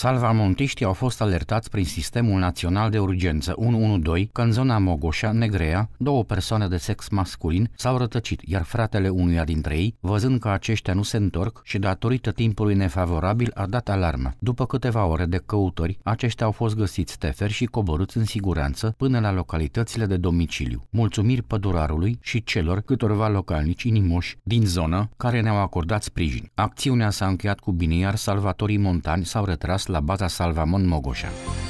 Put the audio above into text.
Salvamontiștii au fost alertați prin Sistemul Național de Urgență 112 că în zona Mogoșa, Negrea, două persoane de sex masculin s-au rătăcit, iar fratele unuia dintre ei, văzând că aceștia nu se întorc și datorită timpului nefavorabil, a dat alarmă. După câteva ore de căutări, aceștia au fost găsiți teferi și coborâți în siguranță până la localitățile de domiciliu. Mulțumiri pădurarului și celor câtorva localnici inimoși din zonă care ne-au acordat sprijin. Acțiunea s-a încheiat cu bine, iar salvatorii montani s-au retras la baza Salvamon Mogoșa.